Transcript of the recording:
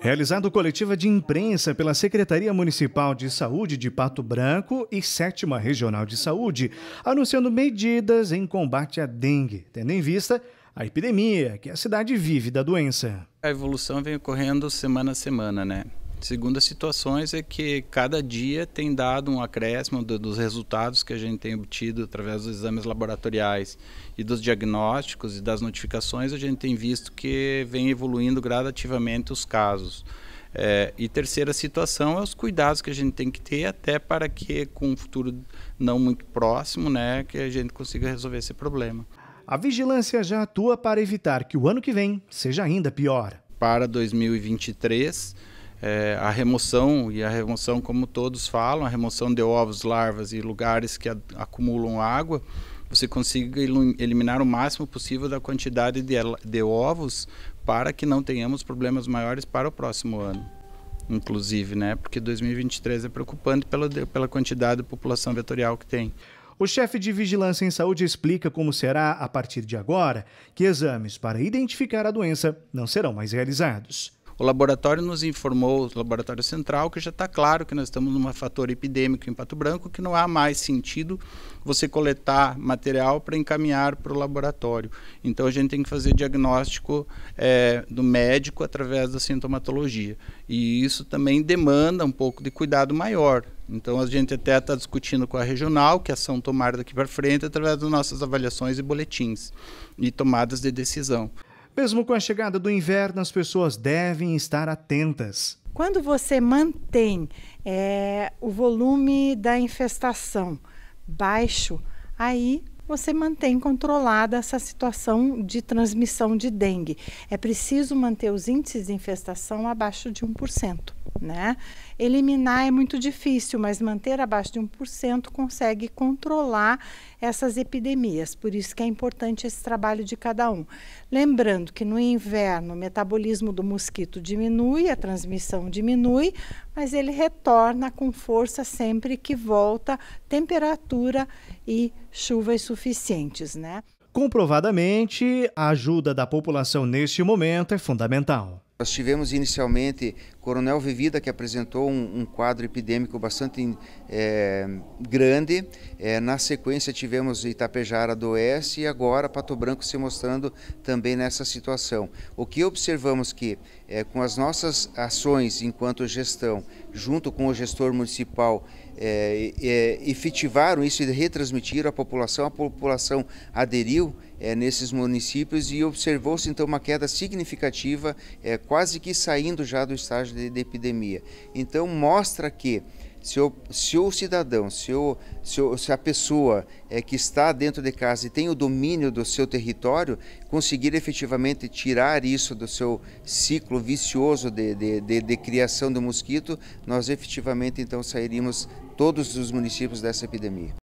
Realizado coletiva de imprensa pela Secretaria Municipal de Saúde de Pato Branco e Sétima Regional de Saúde, anunciando medidas em combate à dengue, tendo em vista a epidemia que a cidade vive da doença. A evolução vem ocorrendo semana a semana, né? Segunda situações é que cada dia tem dado um acréscimo do, dos resultados que a gente tem obtido através dos exames laboratoriais e dos diagnósticos e das notificações, a gente tem visto que vem evoluindo gradativamente os casos. É, e terceira situação é os cuidados que a gente tem que ter até para que com um futuro não muito próximo, né, que a gente consiga resolver esse problema. A vigilância já atua para evitar que o ano que vem seja ainda pior. Para 2023, é, a remoção, e a remoção, como todos falam, a remoção de ovos, larvas e lugares que a, acumulam água, você consiga eliminar o máximo possível da quantidade de, de ovos para que não tenhamos problemas maiores para o próximo ano inclusive, né? Porque 2023 é preocupante pela, pela quantidade de população vetorial que tem. O chefe de Vigilância em Saúde explica como será, a partir de agora, que exames para identificar a doença não serão mais realizados. O laboratório nos informou, o laboratório central, que já está claro que nós estamos numa fator epidêmico em Pato Branco, que não há mais sentido você coletar material para encaminhar para o laboratório. Então a gente tem que fazer diagnóstico é, do médico através da sintomatologia. E isso também demanda um pouco de cuidado maior. Então a gente até está discutindo com a regional, que ação é tomar daqui para frente, através das nossas avaliações e boletins e tomadas de decisão. Mesmo com a chegada do inverno, as pessoas devem estar atentas. Quando você mantém é, o volume da infestação baixo, aí você mantém controlada essa situação de transmissão de dengue. É preciso manter os índices de infestação abaixo de 1%. Né? Eliminar é muito difícil, mas manter abaixo de 1% consegue controlar essas epidemias. Por isso que é importante esse trabalho de cada um. Lembrando que no inverno o metabolismo do mosquito diminui, a transmissão diminui, mas ele retorna com força sempre que volta temperatura e chuvas suficientes, né? Comprovadamente, a ajuda da população neste momento é fundamental. Nós tivemos inicialmente Coronel Vivida, que apresentou um, um quadro epidêmico bastante é, grande. É, na sequência, tivemos Itapejara do Oeste e agora Pato Branco se mostrando também nessa situação. O que observamos que, é, com as nossas ações enquanto gestão, junto com o gestor municipal, é, é, efetivaram isso e retransmitiram à população, a população aderiu é, nesses municípios e observou-se então uma queda significativa, quase que saindo já do estágio de, de epidemia. Então mostra que se o, se o cidadão, se, o, se, o, se, a pessoa é, que está dentro de casa e tem o domínio do seu território, conseguir efetivamente tirar isso do seu ciclo vicioso de, de, de, de criação do mosquito, nós efetivamente então sairíamos todos os municípios dessa epidemia.